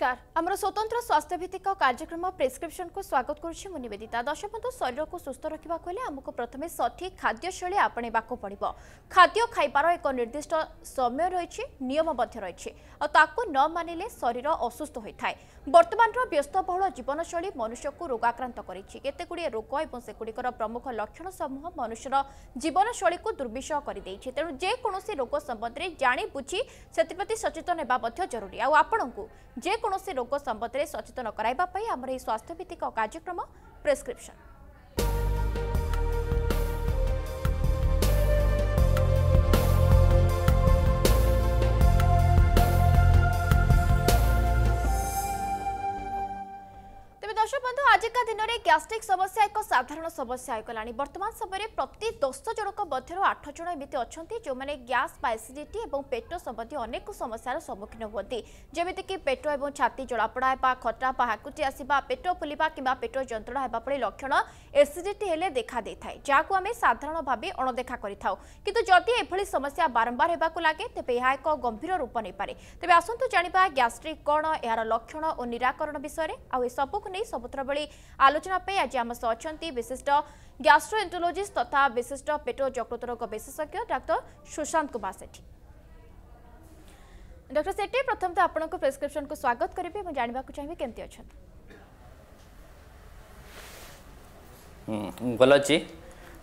নমস্কার আমার স্বতন্ত্র স্বাস্থ্যভিত্তিক কার্যক্রম প্রেসক্রিপশনকু স্বাগত করছি মু নিবেদিতা দশবন্ধু শরীরকু সুস্থ রাখা হলে আমি প্রথমে সঠিক খাদ্যশৈলী আপনাইবাকু পড়ব খাদ্য খাইবার এক নির্দিষ্ট সময় রয়েছে নিয়ম রয়েছে তাকে ন মানিলে শরীর অসুস্থ হয়ে থাকে বর্তমানর ব্যস্তবহুল জীবনশৈলী মনুষ্যকু রোগাক্রান্ত করেছে কেতগুড়ি রোগ এবং সেগুড়ির প্রমুখ লক্ষণ সমূহ মনুষ্যর জীবনশৈলী দুর্বিষহ করে দিয়েছে তেমন যেকোন রোগ সম্বন্ধে জাঁবুঝি সেপ্রতি সচেতন হওয়া জরুরি আপনার যেকোন কোনো সে রোগ সম্পতরে সচেতন করা বা পাই আমরা এই স্বাস্থ্য ভিত্তিক কার্যক্রম প্রেসক্রিপশন দর্শক আজিকা দিনের গ্যাস্ট্রিক সমস্যা এক সাধারণ সমস্যা হয়েগলানি বর্তমান সময়ের প্রতি দশ জনক মধ্যে আঠ জন এমিতি অনেক যে গ্যাস বা এসিডিটি এবং পেট সম্বন্ধীয় অনেক সমস্যার সম্মুখীন হুঁতি যেমিকি পেট এবং ছাতি জলাপড়া বা খটা বা হাকুটি আসা পেট ফুলিবা কিংবা পেট যন্ত্রণা হওয়া পড়ে লক্ষণ এসিডিটি হলে দেখা দিয়ে যা আমি সাধারণ ভাবে অণদেখা করে থাও কিন্তু যদি এভাবে সমস্যা বারম্বার হওয়া লাগে তবে এ এক গম্ভীর রূপ নেই তবে আসন্তু জাঁয়া গ্যাস্ট্রিক কণ এর লক্ষণ ও নিরাকরণ বিষয়ে আসবুক নিয়ে ସବୁଥର ଆଲୋଚନା ପାଇଁ ଆଜି ଆମ ସହ ଅଛନ୍ତି ବିଶିଷ୍ଟ ଗ୍ୟାଷ୍ଟ୍ରୋଏଣ୍ଟୋଲୋଜିଷ୍ଟ ତଥା ବିଶିଷ୍ଟ ପେଟ ଯକୃତ ରୋଗ ବିଶେଷଜ୍ଞ ଡାକ୍ତର ସୁଶାନ୍ତ କୁମାର ସେଠୀ ଡକ୍ଟର ସେଠୀ ପ୍ରଥମ ତ ଆପଣଙ୍କ ପ୍ରେସକ୍ରିପ୍ସନକୁ ସ୍ୱାଗତ କରିବି ଏବଂ ଜାଣିବାକୁ ଚାହିଁବି କେମିତି ଅଛନ୍ତି ଭଲ ଅଛି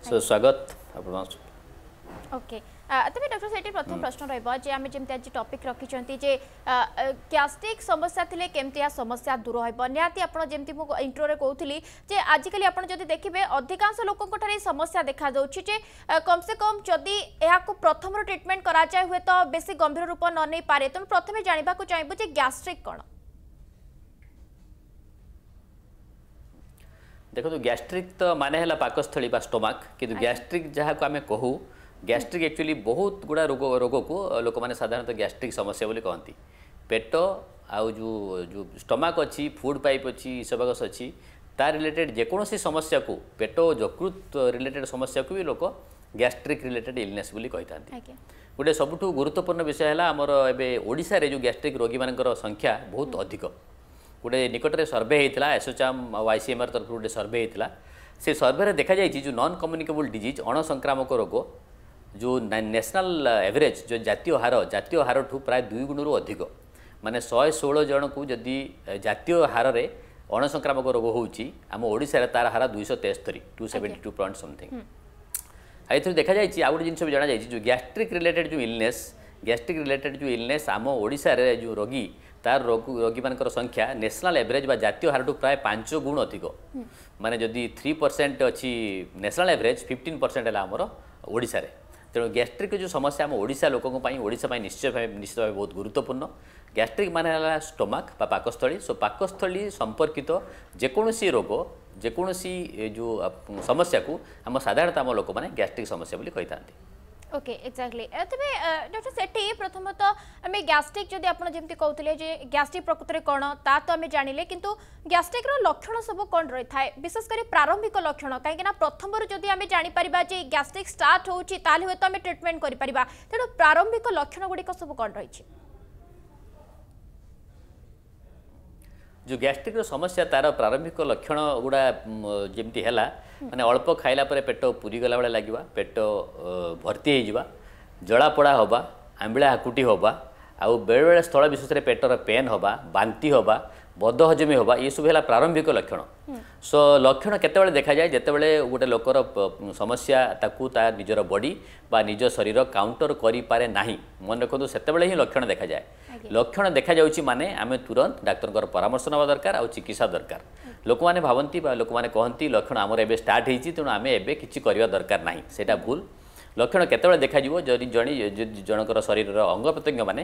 ସ୍ୱାଗତ ଆପଣ ଓକେ okay. তবে ডক্টর সেটি প্রথম প্রশ্ন রহব যে আমি যেমি আজ টপিক রাখিছেন যে গ্যাস্ট্রিক সমস্যা লে কেমতি আ সমস্যা দূর হব নিহতি আপনার যেমি মু ইন্ট্রোরে কৌলি যে আজকাল আপনার যদি দেখবে অধিকাংশ লোকঠার এই সমস্যা দেখা যাচ্ছে যে কমসে কম যদি এখন প্রথম ট্রিটমেন্ট করা যায় হুয়ে তো বেশি গম্ভীর রূপ ননেই পারে তেমন প্রথমে জাঁয়া চাইবু যে গ্যাস্ট্রিক কোণ দেখুন গ্যাস্ট্রিক তো মানে হল পাকস্থলী বা স্টোমাক কিন্তু গ্যাস্ট্রিক যা আমি কহু ग्यास्ट्रिक एक्चुअली बहुत गुडा रोग रोग को लोक लोके साधारणत ग्यास्ट्रिक समस्या बोली पेट आउ जो जो स्टमक फूड पाइप स्टमा अच्छा फुड पइप अहिसबाकस अेटेड समस्या को पेट जकृत रिलेटेड समस्या को भी लोक ग्याट्रिक रिलेटेड इलनेस इलेस पनि गुरुत्वपूर्ण विषय जो ग्याट्रिक रोगी संख्या बहुत अधिक गोटे निकटले सर्भे है छ एसएचआम वाइसिएमआर तरफु गए सर्भे हुन्छ सर्भे देखाइन्छ नन् कम्युनिकेबल डिजिज अणसङक्रामक रोग जो नेशनल एवरेज uh, जो जितियों हार जितियों हार ठू प्राय दुई गुण रु अधिक मानने शहे षोह जन को जदि जितियों हार में अणसंक्रामक रोग होम ओडार तार हार दुई तेस्तरी two seventy two point something आई थी देखा जाए गोटे जिन जना जाए जो गैस्ट्रिक रिलेटेड जो इलने गैस्ट्रिक रिलेटेड जो इलने आम ओडार जो रोगी तार रोग रोगी मान संख्या नेशनल एवरेज बा जितियों हार ठू प्राय पांच गुण अधिक मानने जदि थ्री परसेंट अच्छी नेशनल एवरेज फिफ्टन परसेंट है ओडार ते ग्याट्रिक जो समस्या आम ओडा लो ओडापू निश्चवपूर्ण ग्याष्ट्रिक होला स्टोमा बा पाकस्थी सो पाकस्थी सम्पर्क रोग जो जो समस्याको आम साधारणत ग्याष्ट्रिक समस्या पनि ওকে এক্সাক্টলি তবে ডক্টর সেটি প্রথমত আমি গ্যাস্ট্রিক যদি আপনার যেমন কৌলে যে গ্যাস্ট্রিক প্রকৃতরে কোণ তা তো আমি জাঁলে কিন্তু গ্যাস্ট্রিক্র লক্ষণ সব কোণ রয়েছে বিশেষ করে প্রারম্ভিক লক্ষণ কিনা প্রথমর যদি আমি জাঁপারা যে গ্যাস্ট্রিক স্টার্ট হচ্ছে তাহলে হয়তো আমি ট্রিটমেন্ট করে তেমন প্রারম্ভিক লক্ষণগুড়ি সব কোণ রয়েছে ଯେଉଁ ଗ୍ୟାଷ୍ଟ୍ରିକ୍ର ସମସ୍ୟା ତାର ପ୍ରାରମ୍ଭିକ ଲକ୍ଷଣ ଗୁଡ଼ା ଯେମିତି ହେଲା ମାନେ ଅଳ୍ପ ଖାଇଲା ପରେ ପେଟ ପୁରିଗଲା ଭଳିଆ ଲାଗିବା ପେଟ ଭର୍ତ୍ତି ହୋଇଯିବା ଜଳାପୋଡ଼ା ହେବା ଆମ୍ବିଳା ହାକୁଟି ହେବା ଆଉ ବେଳେବେଳେ ସ୍ଥଳ ବିଶେଷରେ ପେଟର ପେନ୍ ହେବା ବାନ୍ତି ହେବା বদহজমি হওয়া এসব হল প্রারম্ভিক লক্ষণ সো লক্ষণ কেতবে দেখা যায় যেতবে গোটে লোকর সমস্যা তাকে তা নিজের বডি বা নিজ শরীর কাউন্টর করে পারে না মনে রাখতু সেতবে হি লক্ষণ দেখা যায় লক্ষণ দেখা যাচ্ছে মানে আমি তুরন্ত ডাক্তার পরামর্শ নেওয়া দরকার আর চিকিৎসা দরকার লোক মানে ভাবতে বা লোক মানে কহতি লক্ষণ আমার এবে স্টার্ট হয়েছি তেমন আমি এবে কিছু করা দরকার না সেটা ভুল লক্ষণ কেতবে দেখা যাব যদি জন জনকর শরীরের অঙ্গ প্রত্যঙ্গ মানে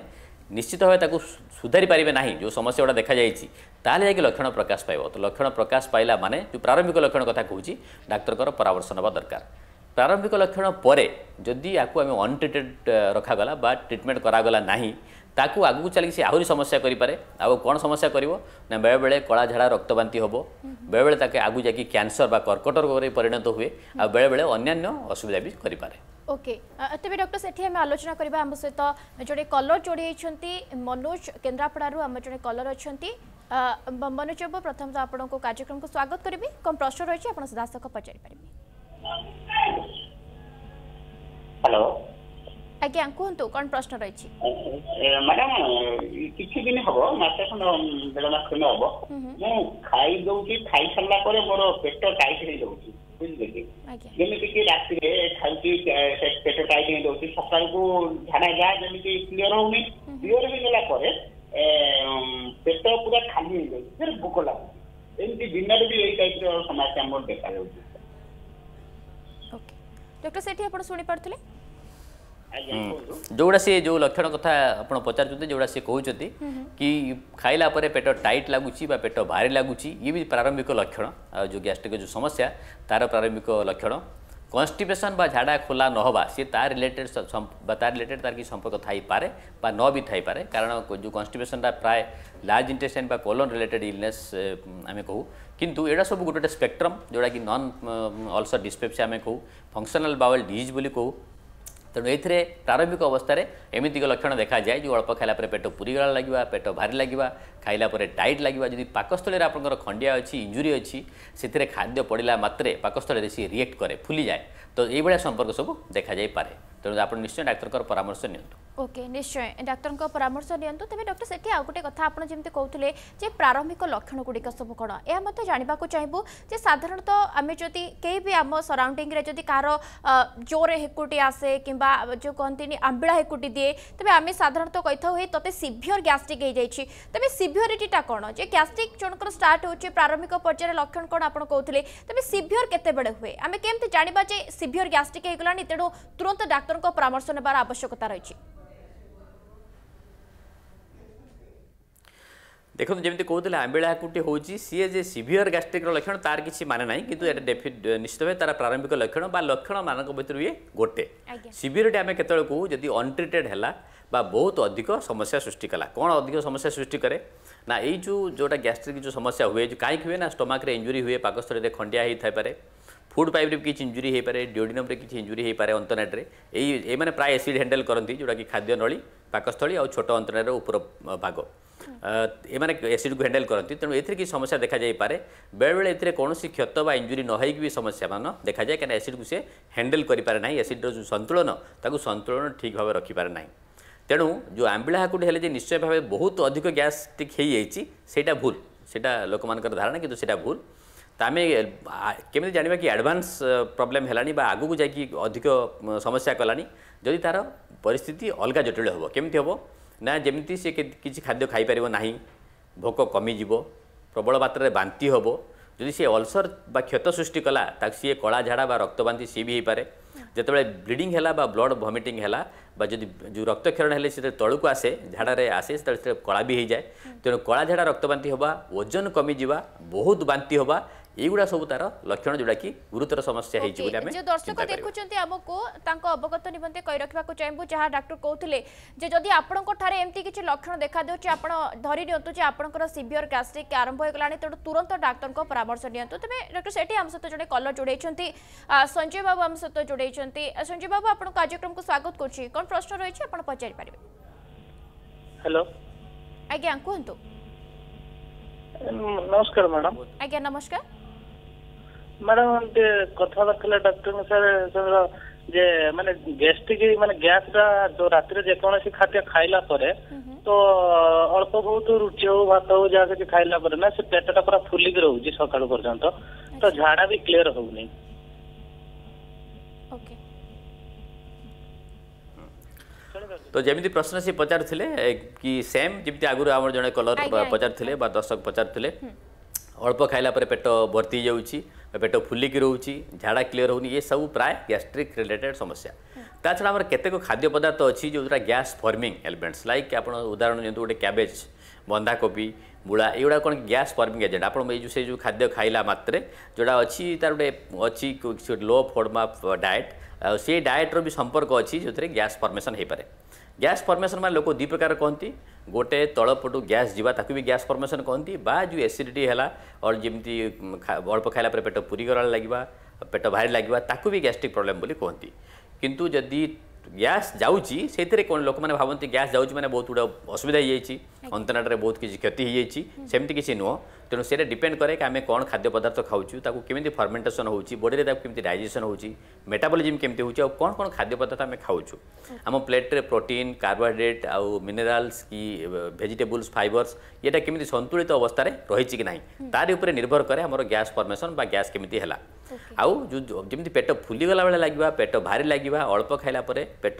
ନିଶ୍ଚିତ ଭାବେ ତାକୁ ସୁଧାରି ପାରିବେ ନାହିଁ ଯେଉଁ ସମସ୍ୟା ଗୁଡ଼ା ଦେଖାଯାଇଛି ତାହେଲେ ଯାଇକି ଲକ୍ଷଣ ପ୍ରକାଶ ପାଇବ ତ ଲକ୍ଷଣ ପ୍ରକାଶ ପାଇଲା ମାନେ ଯେଉଁ ପ୍ରାରମ୍ଭିକ ଲକ୍ଷଣ କଥା କହୁଛି ଡାକ୍ତରଙ୍କର ପରାମର୍ଶ ନେବା ଦରକାର ପ୍ରାରମ୍ଭିକ ଲକ୍ଷଣ ପରେ ଯଦି ୟାକୁ ଆମେ ଅନ୍ଟ୍ରିଟେଡ୍ ରଖାଗଲା ବା ଟ୍ରିଟମେଣ୍ଟ କରାଗଲା ନାହିଁ ତାକୁ ଆଗକୁ ଚାଲିକି ସେ ଆହୁରି ସମସ୍ୟା କରିପାରେ ଆଉ କ'ଣ ସମସ୍ୟା କରିବ ନା ବେଳେବେଳେ କଳା ଝାଡ଼ା ରକ୍ତବାନ୍ତି ହେବ ବେଳେବେଳେ ତାକୁ ଆଗକୁ ଯାଇକି କ୍ୟାନ୍ସର ବା କର୍କଟ ରୋଗରେ ପରିଣତ ହୁଏ ଆଉ ବେଳେବେଳେ ଅନ୍ୟାନ୍ୟ ଅସୁବିଧା ବି କରିପାରେ ଓକେ ତେବେ ଡକ୍ଟର ସେଠି ଆମେ ଆଲୋଚନା କରିବା ଆମ ସହିତ ଜଣେ କଲର ଯୋଡ଼ି ହୋଇଛନ୍ତି ମନୋଜ କେନ୍ଦ୍ରାପଡ଼ାରୁ ଆମ ଜଣେ କଲର ଅଛନ୍ତି ମନୋଜ ବାବୁ ପ୍ରଥମ ତ ଆପଣଙ୍କୁ କାର୍ଯ୍ୟକ୍ରମକୁ ସ୍ୱାଗତ କରିବି କ'ଣ ପ୍ରଶ୍ନ ରହିଛି ଆପଣ ସିଧାସଳଖ ପଚାରିପାରିବେ ହ୍ୟାଲୋ আজ্ঞা কুহতু কোণ প্রশ্ন রয়েছে ম্যাডাম কিছু দিন হব মাসে খন্ড দেড় মাস খন্ড হব মু খাই দৌছি খাই সারলা পরে মোর পেট টাইট হয়ে যাଉଛି বুঝলে কি যেমিতি কি রাত্রে খাউছি পেট টাইট হয়ে যাଉଛି সকালকু ঝাড়া যা যেমিতি ক্লিয়র হউনি ক্লিয়র হয়ে গলা পরে পেট পুরা খালি হয়ে যাଉଛି ফের ভোক লাগুଛି এমনি দিনরে বি এই টাইপর সমস্যা আমার দেখা যাচ্ছে ডক্টর সেটি আপনার শুনে পারলে ଯେଉଁଗୁଡ଼ା ସିଏ ଯେଉଁ ଲକ୍ଷଣ କଥା ଆପଣ ପଚାରୁଛନ୍ତି ଯେଉଁଗୁଡ଼ା ସିଏ କହୁଛନ୍ତି କି ଖାଇଲା ପରେ ପେଟ ଟାଇଟ୍ ଲାଗୁଛି ବା ପେଟ ଭାରି ଲାଗୁଛି ଇଏ ବି ପ୍ରାରମ୍ଭିକ ଲକ୍ଷଣ ଆଉ ଯେଉଁ ଗ୍ୟାଷ୍ଟ୍ରିକ୍ ଯେଉଁ ସମସ୍ୟା ତା'ର ପ୍ରାରମ୍ଭିକ ଲକ୍ଷଣ କନ୍ଷ୍ଟିପେସନ୍ বা ঝাড়া খোলা নহবা সে তার রিলেটেড বা তার রিলেটেড তার কি সম্পর্ক থাইপারে বা ন বি থাইপারে কারণ যে কনস্টিপেসনটা প্রায় লার্জ ইন্টেস্টাইন বা কোলন রিলেটেড ইলনেস আমি কহু কিন্তু এটা সব গোটে গোটে স্পেক্ট্রম যেটা কি নন অলসর ডিসপেপসি আমি কহু ফংশনাল বাওয়াল ডিজিজ বলে কহু ତେଣୁ ଏଥିରେ ପ୍ରାରମ୍ଭିକ ଅବସ୍ଥାରେ ଏମିତିକି ଲକ୍ଷଣ ଦେଖାଯାଏ ଯେଉଁ ଅଳ୍ପ ଖାଇଲା ପରେ ପେଟ ପୁରିଗଳା ଲାଗିବା ପେଟ ଭାରି ଲାଗିବା ଖାଇଲା ପରେ ଟାଇଟ୍ ଲାଗିବା ଯଦି ପାକସ୍ଥଳୀରେ ଆପଣଙ୍କର ଖଣ୍ଡିଆ ଅଛି ଇଞ୍ଜୁରୀ ଅଛି ସେଥିରେ ଖାଦ୍ୟ ପଡ଼ିଲା ମାତ୍ରେ ପାକସ୍ଥଳୀରେ ସିଏ ରିଏକ୍ଟ କରେ ଫୁଲିଯାଏ ତ ଏଇଭଳିଆ ସମ୍ପର୍କ ସବୁ ଦେଖାଯାଇପାରେ ତେଣୁ ଆପଣ ନିଶ୍ଚୟ ଡାକ୍ତରଙ୍କର ପରାମର୍ଶ ନିଅନ୍ତୁ ওকে নিশ্চয় ডাক্তারଙ୍କ পরামর্শ দিয়ନ୍ତୁ তবে ডক্টর সেটি আউ গোটে কথা আপন যেমতে কহুতলে যে প্রারম্ভিক লক্ষণ গুড়িক সবু কোন এ মতে জানিবাকু চাইবু যে সাধারণত আমি যদি কেই বি আম সরাউন্ডিং রে যদি কার জোরে হেকুটি আসে কিংবা যে কহন্তিনি আম্বিড়া হেকুটি দিয়ে তবে আমি সাধারণত কইথাও হে ততে সিভিয়র গ্যাস্ট্রিক হই যাইছি তবে সিভিয়রিটিটা কোন যে গ্যাস্ট্রিক জনকর স্টার্ট হচ্ছে প্রারম্ভিক পর্যায়ে লক্ষণ কোন আপন কহুতলে তবে সিভিয়র কেতে বেড়ে হুয়ে আমি কেমতে জানিবা যে সিভিয়র গ্যাস্ট্রিক হই গলানি তেণু তুরন্ত ডাক্তারଙ୍କ পরামর্শ নেবার আবশ্যকতা রয়েছে দেখুন যেমি কৌলে আম্বিଳାকুটি হচ্ছে সি যে সিভিয়র গ্যাস্ট্রিক্র লক্ষণ তার কিছু মানে না কিন্তু এটা নিশ্চিত ভাবে তার প্রারম্ভিক লক্ষণ বা লক্ষণ মানক ভিতর ইয়ে গোটে সিভিয়রটি আমি কেতবে কু যদি অনট্রিটেড হেলা বা বহুত অধিক সমস্যা সৃষ্টি কলা কোণ অধিক সমস্যা সৃষ্টি করে না এই যে যেটা গ্যাস্ট্রিক যে সমস্যা হুয়ে কাইক হুয়ে না স্টমাক্রে ইঞ্জুরি হুয়ে পাকস্থলীতে খণ্ডিয়া হয়ে থাইপরে ফুড পাইপরে কিছু ইঞ্জুরি হয়েপরে ডিওডিনমে কিছু ইঞ্জুরি হয়েপরে অন্তনাটরে এই এমানে প্রায় এসিড হ্যান্ডেল করতে যেটা কি খাদ্য নলী পাকস্থলী আউ ছোট অন্তনার উপর ভাগ এমানে এসিডকু হ্যান্ডেল করতে তেমন এতে কিছু সমস্যা দেখা যাইপরে বেড়ে এতে কৌশি ক্ষত বা ইঞ্জুরি নহাইকি বি সমস্যা মান দেখা যায় কেন এসিডকু সে হ্যান্ডেল করে পে না এসিডর যে সন্তুলন তাকে সন্তুলন ঠিক ভাবে রখিপারে না তেণু যে আম্বিলা হাকুটি হলে যে নিশ্চয় ভাবে বহুত অধিক গ্যাস্ট্রিক হয়ে যাই সেটা ভুল সেটা লোক ধারণা কিন্তু সেটা ভুল ଆମେ କେମିତି ଜାଣିବା କି ଆଡ଼ଭାନ୍ସ ପ୍ରୋବ୍ଲେମ୍ ହେଲାଣି ବା ଆଗକୁ ଯାଇକି ଅଧିକ ସମସ୍ୟା କଲାଣି ଯଦି ତା'ର ପରିସ୍ଥିତି ଅଲଗା ଜଟିଳ ହେବ କେମିତି ହେବ ନା ଯେମିତି ସେ କିଛି ଖାଦ୍ୟ ଖାଇପାରିବ ନାହିଁ ଭୋକ କମିଯିବ ପ୍ରବଳ ମାତ୍ରାରେ ବାନ୍ତି ହେବ ଯଦି ସିଏ ଅଲସର ବା କ୍ଷତ ସୃଷ୍ଟି କଲା ତାକୁ ସିଏ କଳା ଝାଡ଼ା ବା ରକ୍ତବାନ୍ତି ସିଏ ବି ହେଇପାରେ ଯେତେବେଳେ ବ୍ଲିଡ଼ିଂ ହେଲା ବା ବ୍ଲଡ଼ ଭମିଟିଂ ହେଲା ବା ଯଦି ଯେଉଁ ରକ୍ତକ୍ଷରଣ ହେଲେ ସେତେବେଳେ ତଳକୁ ଆସେ ଝାଡ଼ାରେ ଆସେ ସେତେବେଳେ ସେତେବେଳେ କଳା ବି ହେଇଯାଏ ତେଣୁ କଳା ଝାଡ଼ା ରକ୍ତବାନ୍ତି ହେବା ଓଜନ କମିଯିବା ବହୁତ ବାନ୍ତି ହେବା युवा सब तार लक्षण जोड़ा कि गुरुतर समस्या okay. दर्शक देखुंत आमको अवगत निम्त कही रखा चाहेबू जहाँ डाक्टर कहते आपंकमी किसी लक्षण देखा दूसरी आपरी निर सीभीयर गैस्ट्रिक आरंभ होगा तो तुरंत डाक्तर परामर्श निबे डक्टर सेठी आम सहित जे कलर जोड़े संजय बाबू आम सहित जोड़े संजय बाबू आप कार्यक्रम को स्वागत करश्न रही पचारिपारे आज्ञा कहतु नमस्कार मैडम आज्ञा नमस्कार ମ୍ୟାଡାମ ଟିକେ କଥା ରଖିଲେ ଡକ୍ଟରଙ୍କ ଯେ ମାନେ ଗ୍ୟାଷ୍ଟ୍ରିକ ମାନେ ଗ୍ୟାସ ଟା ଯୋଉ ରାତିରେ ଯେକୌଣସି ଖାଦ୍ୟ ଖାଇଲା ପରେ ତ ଅଳ୍ପ ବହୁତ ରୁଟି ହଉ ଭାତ ହଉ ଯାହା କିଛି ଖାଇଲା ପରେ ନା ସେ ପେଟଟା ପୁରା ଫୁଲିକି ରହୁଛି ସକାଳୁ ପର୍ଯ୍ୟନ୍ତ ତ ଝାଡା ବି କ୍ଲିୟର ହଉନି তো যেমি প্রশ্ন সে পচারুলে কি সেম যেমি আগর আমার জন কলর পচারুলে বা দর্শক পচারুলে অল্প খাইলা পরে পেট ভর্তি যাচ্ছি পেট ফুলিকি রয়েছে ঝাড়া ক্লিয়ার হোনি এসব প্রায় গ্যাস্ট্রিক রিলেটেড সমস্যা তাছাড়া আমার কেতক খাদ্য পদার্থ অছি যেটা গ্যাস ফর্মিং এলিমেন্টস লাইক আপনার উদাহরণ নিয়ন্তু গোটে ক্যাবেজ বন্ধাকোপি মূলা এগুলা কোণ গ্যাস ফর্মিং এজেন্ট আপনার এই সেই যে খাদ্য খাইলা মাত্রে যেটা অছি তার গোটে অছি লো ফর্মা ডায়েট সেই ডায়েটর বি সম্পর্ক অছি যেতে গ্যাস ফর্মেসন হয়ে পড়ে গ্যাস ফর্মেসন মানে লোক দুই প্রকার কহতি गोटे तलपटू ग्यास जावा भी गैस फर्मेसन कहती जो एसीडिटी है और जमी अल्प खाला पेट पूरी गला लगे पेट भारी लगे ताकू भी गैस्ट्रिक प्रोब्लेम बोली कहती किंतु जदि ଗ୍ୟାସ୍ ଯାଉଛି ସେଥିରେ କ'ଣ ଲୋକମାନେ ଭାବନ୍ତି ଗ୍ୟାସ୍ ଯାଉଛି ମାନେ ବହୁତ ଗୁଡ଼ା ଅସୁବିଧା ହେଇଯାଇଛି ଅନ୍ତନାଟରେ ବହୁତ କିଛି କ୍ଷତି ହେଇଯାଇଛି ସେମିତି କିଛି ନୁହଁ ତେଣୁ ସେଇଟା ଡିପେଣ୍ଡ କରେ କି ଆମେ କ'ଣ ଖାଦ୍ୟ ପଦାର୍ଥ ଖାଉଛୁ ତାକୁ କେମିତି ଫର୍ମେଣ୍ଟେସନ୍ ହେଉଛି ବଡ଼ିରେ ତାକୁ କେମିତି ଡାଇଜେସନ୍ ହେଉଛି ମେଟାବୋଲିଜିମ୍ କେମିତି ହେଉଛି ଆଉ କ'ଣ କ'ଣ ଖାଦ୍ୟ ପଦାର୍ଥ ଆମେ ଖାଉଛୁ ଆମ ପ୍ଲେଟ୍ରେ ପ୍ରୋଟିନ୍ କାର୍ବୋହାଇଡ୍ରେଟ୍ ଆଉ ମିନେରାଲ୍ସ କି ଭେଜିଟେବୁଲ୍ସ ଫାଇବର୍ସ ଏଇଟା କେମିତି ସନ୍ତୁଳିତ ଅବସ୍ଥାରେ ରହିଛି କି ନାହିଁ ତାରି ଉପରେ ନିର୍ଭର କରେ ଆମର ଗ୍ୟାସ୍ ଫର୍ମେସନ୍ ବା ଗ୍ୟାସ୍ କେମିତି ହେଲା ଆଉ ଯେଉଁ ଯେମିତି ପେଟ ଫୁଲିଗଲା ବେଳେ ଲାଗିବା ପେଟ ଭାରି ଲାଗିବା ଅଳ୍ପ ଖାଇଲା ପରେ ପେଟ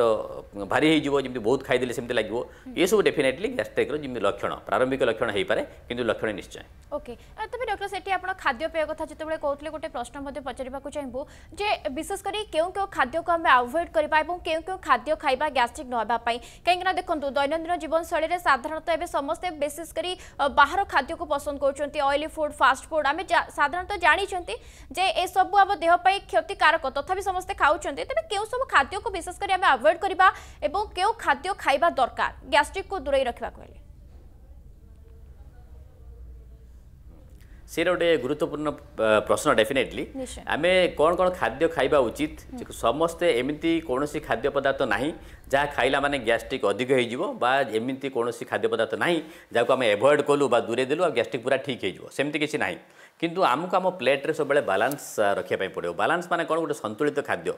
ଭାରି ହେଇଯିବ ଯେମିତି ବହୁତ ଖାଇଦେଲେ ସେମିତି ଲାଗିବ ଏସବୁ ଡେଫିନେଟଲି ଗ୍ୟାଷ୍ଟ୍ରିକ୍ର ଯେମିତି ଲକ୍ଷଣ ପ୍ରାରମ୍ଭିକ ଲକ୍ଷଣ ହେଇପାରେ କିନ୍ତୁ ଲକ୍ଷଣ ନିଶ୍ଚୟ ଓକେ ତେବେ ଡକ୍ଟର ସେଠି ଆପଣ ଖାଦ୍ୟପେୟ କଥା ଯେତେବେଳେ କହୁଥିଲେ ଗୋଟେ ପ୍ରଶ୍ନ ମଧ୍ୟ ପଚାରିବାକୁ ଚାହିଁବୁ ଯେ ବିଶେଷ କରି କେଉଁ କେଉଁ ଖାଦ୍ୟକୁ ଆମେ ଆଭଏଡ୍ କରିବା ଏବଂ କେଉଁ କେଉଁ ଖାଦ୍ୟ ଖାଇବା ଗ୍ୟାଷ୍ଟ୍ରିକ୍ ନହେବା ପାଇଁ କାହିଁକିନା ଦେଖନ୍ତୁ ଦୈନନ୍ଦିନ ଜୀବନଶୈଳୀରେ ସାଧାରଣତଃ ଏବେ ସମସ୍ତେ ବିଶେଷ କରି ବାହାର ଖାଦ୍ୟକୁ ପସନ୍ଦ କରୁଛନ୍ତି ଅଏଲି ଫୁଡ୍ ଫାଷ୍ଟଫୁଡ଼୍ ଆମେ ସାଧାରଣତଃ ଜାଣିଛନ୍ତି ଯେ ଏସବୁ ସବୁ ଆମ ଦେହ ପାଇଁ କ୍ଷତିକାରକ ତଥାପି ସମସ୍ତେ ଖାଉଛନ୍ତି ତେବେ କେଉଁ ସବୁ ଖାଦ୍ୟକୁ ବିଶେଷ କରି ଆମେ ଆଭଏଡ୍ କରିବା ଏବଂ କେଉଁ ଖାଦ୍ୟ ଖାଇବା ଦରକାର ଗ୍ୟାଷ୍ଟ୍ରିକ୍କୁ ଦୂରେଇ ରଖିବାକୁ ହେଲେ ସେଇଟା ଗୋଟେ ଗୁରୁତ୍ୱପୂର୍ଣ୍ଣ ପ୍ରଶ୍ନ ଡେଫିନେଟଲି ଆମେ କ'ଣ କ'ଣ ଖାଦ୍ୟ ଖାଇବା ଉଚିତ ସମସ୍ତେ ଏମିତି କୌଣସି ଖାଦ୍ୟ ପଦାର୍ଥ ନାହିଁ ଯାହା ଖାଇଲା ମାନେ ଗ୍ୟାଷ୍ଟ୍ରିକ୍ ଅଧିକ ହୋଇଯିବ ବା ଏମିତି କୌଣସି ଖାଦ୍ୟ ପଦାର୍ଥ ନାହିଁ ଯାହାକୁ ଆମେ ଏଭଏଡ଼ କଲୁ ବା ଦୂରେଇ ଦେଲୁ ଆଉ ଗ୍ୟାଷ୍ଟ୍ରିକ୍ ପୁରା ଠିକ୍ ହୋଇଯିବ ସେମିତି କିଛି ନାହିଁ କିନ୍ତୁ ଆମକୁ ଆମ ପ୍ଲେଟ୍ରେ ସବୁବେଳେ ବାଲାନ୍ସ ରଖିବା ପାଇଁ ପଡ଼ିବ ବାଲାନ୍ସ ମାନେ କ'ଣ ଗୋଟେ ସନ୍ତୁଳିତ ଖାଦ୍ୟ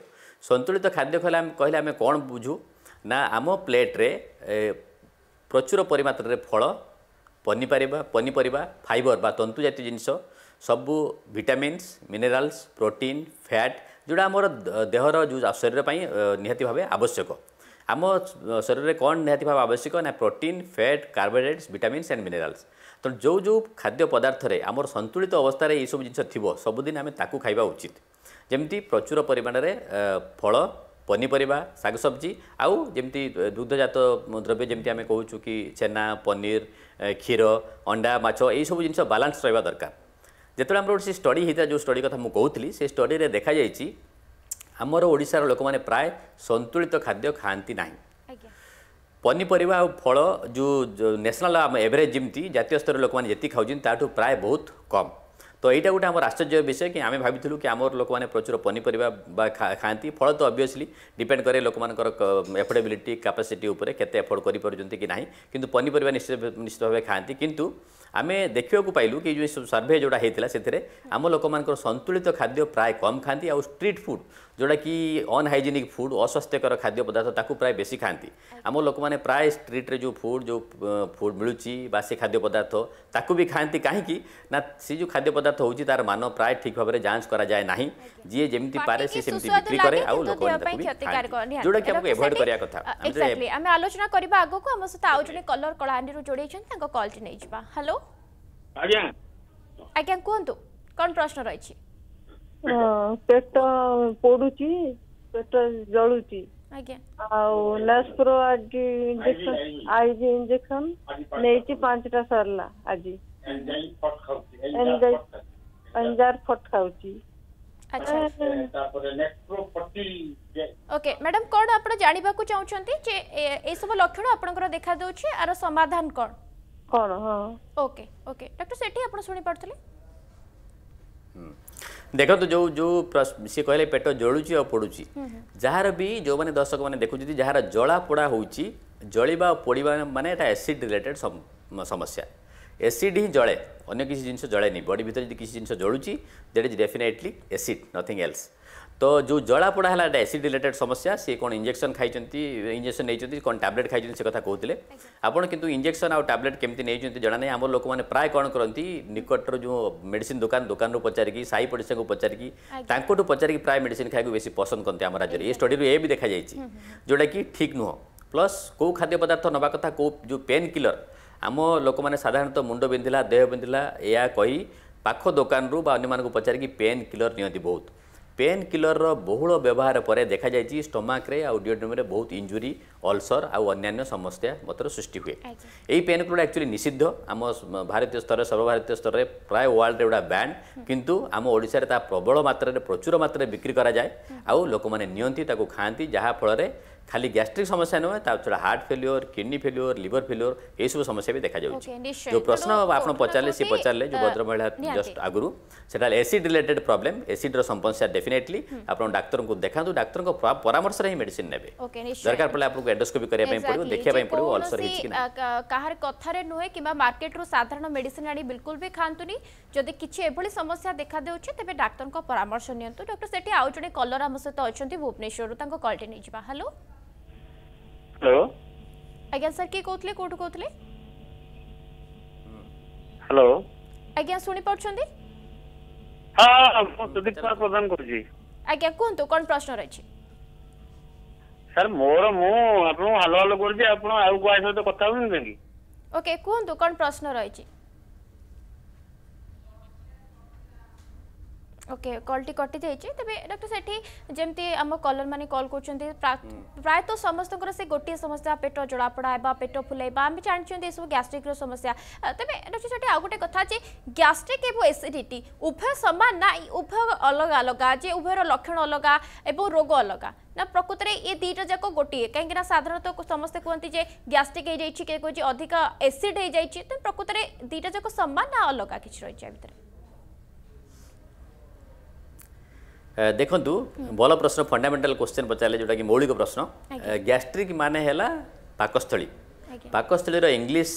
ସନ୍ତୁଳିତ ଖାଦ୍ୟ କହିଲେ ଆମେ କହିଲେ ଆମେ କ'ଣ ବୁଝୁ ନା ଆମ ପ୍ଲେଟ୍ରେ ପ୍ରଚୁର ପରିମାତ୍ରାରେ ଫଳ ପନିପରିବା ପନିପରିବା ଫାଇବର ବା ତନ୍ତୁ ଜାତୀୟ ଜିନିଷ ସବୁ ଭିଟାମିନ୍ସ ମିନେରାଲ୍ସ ପ୍ରୋଟିନ୍ ଫ୍ୟାଟ୍ ଯେଉଁଟା ଆମର ଦେହର ଯେଉଁ ଶରୀର ପାଇଁ ନିହାତି ଭାବେ ଆବଶ୍ୟକ ଆମ ଶରୀରରେ କ'ଣ ନିହାତି ଭାବେ ଆବଶ୍ୟକ ନା protein fat carbohydrates vitamins and minerals ତେଣୁ ଯେଉଁ ଯେଉଁ ଖାଦ୍ୟ ପଦାର୍ଥରେ ଆମର ସନ୍ତୁଳିତ ଅବସ୍ଥାରେ ଏଇସବୁ ଜିନିଷ ଥିବ ସବୁଦିନ ଆମେ ତାକୁ ଖାଇବା ଉଚିତ ଯେମିତି ପ୍ରଚୁର ପରିମାଣରେ ଫଳ ପନିପରିବା ଶାଗସବଜି ଆଉ ଯେମିତି ଦୁଗ୍ଧଜାତ ଦ୍ରବ୍ୟ ଯେମିତି ଆମେ କହୁଛୁ କି ଛେନା ପନିର କ୍ଷୀର ଅଣ୍ଡା ମାଛ ଏଇସବୁ ଜିନିଷ ବାଲାନ୍ସ ରହିବା ଦରକାର ଯେତେବେଳେ ଆମର ଗୋଟେ ସେ ଷ୍ଟଡ଼ି ହେଇଥିଲା ଯେଉଁ ଷ୍ଟଡ଼ି କଥା ମୁଁ କହୁଥିଲି ସେ ଷ୍ଟଡ଼ିରେ ଦେଖାଯାଇଛି ଆମର ଓଡ଼ିଶାର ଲୋକମାନେ ପ୍ରାୟ ସନ୍ତୁଳିତ ଖାଦ୍ୟ ଖାଆନ୍ତି ନାହିଁ ପନିପରିବା ଆଉ ଫଳ ଯେଉଁ ନ୍ୟାସନାଲ୍ ଆମ ଏଭରେଜ୍ ଯେମିତି ଜାତୀୟ ସ୍ତରରେ ଲୋକମାନେ ଯେତିକି ଖାଉଛନ୍ତି ତାଠୁ ପ୍ରାୟ ବହୁତ କମ୍ তো এইটা গোটে আমার আশ্চর্য বিষয় কি আমি ভাবিলু কি আমার লোক মানে প্রচুর পনিপরিবা বা খাঁতি ফলত অবভিয়সলি ডিপেন্ড করে লোক এফোর্ডেবিলিটি ক্যাপাসিটি উপরে কেতে এফোর্ড করে পারছেন কি না কিন্তু পনিপরিবা নিশ্চিত নিশ্চিত ভাবে খাঁতি কিন্তু আমি দেখবাক পাইলু কি যে সর্ভে যেটা হয়েছিল সেতে আম লোক সন্তুলিত খাদ্য প্রায় কম খাঁতি আ ফুড जोड़ा कि अनहाइजेनिक फुड अस्वास्थ्यकर खाद्य पदार्थ ताकू प्राय बेसी खाती आम लोक मैंने प्राय स्ट्रीट्रे जो फुड जो फुड मिलूँ खाद्य पदार्थ ताकू भी खाती कहीं सी जो खाद्य पदार्थ हो तार मान प्राय ठीक भाव में जांच कराए ना जी जमी पारे से बिक्री कै लोक जोटा कि एवोड कराया क्या आलोचना करने आगे आज कलर कला जोड़े कल टी नहीं जा हेलो आज्ञा कहतु कौन प्रश्न रही ପେଟ ପୋଡୁଛି ପେଟ ଜଳୁଛି ଆଉ ନେସ୍ପ୍ରୋ ଆଜି ଇଞ୍ଜେକ୍ସନ ଆଇଜି ଇଞ୍ଜେକ୍ସନ ନେଇଛି ପାଞ୍ଚଟା ସରିଲା ଆଜି ଏଞ୍ଜାର ଫଟ ଖାଉଛି ଓକେ ମ୍ୟାଡାମ କଣ ଆପଣ ଜାଣିବାକୁ ଚାହୁଁଛନ୍ତି ଯେ ଏସବୁ ଲକ୍ଷଣ ଆପଣଙ୍କର ଦେଖାଦେଉଛି ଆର ସମାଧାନ କଣ କଣ ହଁ ଓକେ ଓକେ ଡକ୍ଟର ସେଠି ଆପଣ ଶୁଣିପାରୁଥିଲେ ଦେଖନ୍ତୁ ଯେଉଁ ଯେଉଁ ସିଏ କହିଲେ ପେଟ ଜଳୁଛି ଆଉ ପୋଡ଼ୁଛି ଯାହାର ବି ଯେଉଁମାନେ ଦର୍ଶକମାନେ ଦେଖୁଛନ୍ତି ଯାହାର ଜଳା ପୋଡ଼ା ହେଉଛି ଜଳିବା ଆଉ ପୋଡ଼ିବା ମାନେ ଏଇଟା ଏସିଡ଼ ରିଲେଟେଡ଼ ସମସ୍ୟା ଏସିଡ଼ ହିଁ ଜଳେ ଅନ୍ୟ କିଛି ଜିନିଷ ଜଳେନି ବଡ଼ି ଭିତରେ ଯଦି କିଛି ଜିନିଷ ଜଳୁଛି that is definitely acid nothing else তো ଯେଉଁ ଜଳାପୋଡ଼ା ହେଲା ଏଇଟା ଏସିଡ୍ ରିଲେଟେଡ୍ ସମସ୍ୟା ସିଏ କ'ଣ ଇଞ୍ଜେକ୍ସନ୍ ଖାଇଛନ୍ତି ଇଞ୍ଜେକ୍ସନ୍ ନେଇଛନ୍ତି କ'ଣ ଟ୍ୟାବଲେଟ୍ ଖାଇଛନ୍ତି ସେ କଥା କହୁଥିଲେ ଆପଣ କିନ୍ତୁ ଇଞ୍ଜେକ୍ସନ୍ ଆଉ ଟ୍ୟାବଲେଟ୍ କେମିତି ନେଇଛନ୍ତି ଜଣା ନାହିଁ ଆମର ଲୋକମାନେ ପ୍ରାୟ କ'ଣ କରନ୍ତି ନିକଟର ଯେଉଁ ମେଡ଼ିସିନ୍ ଦୋକାନ ଦୋକାନରୁ ପଚାରିକି ସାହି ପଡ଼ିଶାଙ୍କୁ ପଚାରିକି ତାଙ୍କଠୁ ପଚାରିକି ପ୍ରାୟ ମେଡ଼ିସିନ୍ ଖାଇବାକୁ ବେଶୀ ପସନ୍ଦ କରନ୍ତି ଆମ ରାଜ୍ୟରେ ଏ ଷ୍ଟଡିରୁ ଏ ବି ଦେଖାଯାଇଛି ଯେଉଁଟାକି ଠିକ୍ ନୁହଁ ପ୍ଲସ୍ କେଉଁ ଖାଦ୍ୟ ପଦାର୍ଥ ନେବା କଥା କେଉଁ ଯେଉଁ ପେନ୍ କିଲର୍ ଆମ ଲୋକମାନେ ସାଧାରଣତଃ ମୁଣ୍ଡ ବିନ୍ଧିଲା ଦେହ ବିନ୍ଧିଲା ଏହା କହି ପାଖ ଦୋକାନରୁ ବା ଅନ୍ୟମାନଙ୍କୁ ପଚାରିକି ପେନ୍ କିଲର୍ ନିଅନ୍ତି ବହୁତ ପେନ୍ କିଲର୍ର ବହୁଳ ବ୍ୟବହାର ପରେ ଦେଖାଯାଇଛି ଷ୍ଟମାକ୍ରେ ଆଉ ଡିଓଡ୍ରମ୍ରେ ବହୁତ ଇଞ୍ଜୁରି ଅଲସର୍ ଆଉ ଅନ୍ୟାନ୍ୟ ସମସ୍ୟା ମଧ୍ୟ ସୃଷ୍ଟି ହୁଏ ଏଇ ପେନ୍ କିଲର୍ ଆକ୍ଚୁଆଲି ନିଷିଦ୍ଧ ଆମ ଭାରତୀୟ ସ୍ତରରେ ସର୍ବଭାରତୀୟ ସ୍ତରରେ ପ୍ରାୟ ୱାର୍ଲଡ଼ରେ ଏଗୁଡ଼ା ବ୍ୟାନ୍ କିନ୍ତୁ ଆମ ଓଡ଼ିଶାରେ ତାହା ପ୍ରବଳ ମାତ୍ରାରେ ପ୍ରଚୁର ମାତ୍ରାରେ ବିକ୍ରି କରାଯାଏ ଆଉ ଲୋକମାନେ ନିଅନ୍ତି ତାକୁ ଖାଆନ୍ତି ଯାହାଫଳରେ খালি গ্যাস্ট্রিক সমস্যা নয় তা ছাড়া heart failure kidney failure liver failure এইসব সমস্যা বি দেখা যাচ্ছে যে প্রশ্ন আপনার পচারে সে পচারে যে ভদ্র মহিলা জস্ট আগর সেটা এসিড রিলেটেড প্রোবলেম এসিড সমস্যা ডেফিনেটলি আপনার ডাক্তার দেখা ডাক্তর পরামর্শ হি মেডিসিন নেবে দরকার পড়লে আপনার এন্ডোস্কোপি করা পড়বে দেখা পড়বে অলসর হয়েছে কি কাহার কথার নুহে কিংবা মার্কেট রু সাধারণ মেডিসিন আনি বিলকুল বি খাঁতুনি যদি কিছু এভাবে সমস্যা দেখা দেওয়া তবে ডাক্তারক পরামর্শ নিয়ন্তু ডক্টর সেটি আউ জন কলর আমার সহ অনেক ভুবনেশ্বর তাঙ্ক কলটি নিয়ে যা হ্যালো ହ୍ୟାଲୋ ଆଜ୍ଞା ସାର୍ କିଏ କହୁଥିଲେ କୋଉଠୁ କହୁଥିଲେ ହ୍ୟାଲୋ ଆଜ୍ଞା ଶୁଣି ପାରୁଛନ୍ତି ହଁ ମୁଁ ସୁଦୀପ କୁମାର ପ୍ରଧାନ କହୁଛି ଆଜ୍ଞା କୁହନ୍ତୁ କ'ଣ ପ୍ରଶ୍ନ ରହିଛି ସାର୍ ମୋର ମୁଁ ଆପଣଙ୍କୁ ହାଲୋ ହାଲୋ କରୁଛି ଆପଣ ଆଉ କାହା ସହିତ କଥା ହଉଛନ୍ତି କି ଓକେ କୁହନ୍ତୁ କ'ଣ ପ୍ରଶ୍ନ ରହିଛି ওকে কলটি কটি যাইছে তবে ডক্টর সেটি যেমতি আম কলর মানে কল করছেন প্রায়ত সমস্তকর সে গোটিয়ে সমস্যা পেট জড়াপড়া বা পেট ফুলাইবা আমি জাঁচি এসব গ্যাস্ট্রিক্র সমস্যা তবে ডক্টর সেটি আউ গোটে কথা যে গ্যাস্ট্রিক এবং এসিডিটি উভয় সমান না উভয় অলগা অলগা যে উভয়ের লক্ষণ অলগা এবং রোগ অলগা না প্রকৃতরে এ দুইটা যাক গোটিয়ে কিন্তু না সাধারণত সমস্তে কুহতি যে গ্যাস্ট্রিক হয়ে যাই কে কুচি অধিক এসিড হয়ে যাই প্রকৃতরে দুইটা যাক সমান না অলগা কিছু রয়েছে ভিতরে ଦେଖନ୍ତୁ ଭଲ ପ୍ରଶ୍ନ ଫଣ୍ଡାମେଣ୍ଟାଲ କ୍ୱେଶ୍ଚନ୍ ପଚାରିଲେ ଯେଉଁଟାକି ମୌଳିକ ପ୍ରଶ୍ନ ଗ୍ୟାଷ୍ଟ୍ରିକ୍ ମାନେ ହେଲା ପାକସ୍ଥଳୀ ପାକସ୍ଥଳୀର ଇଂଲିଶ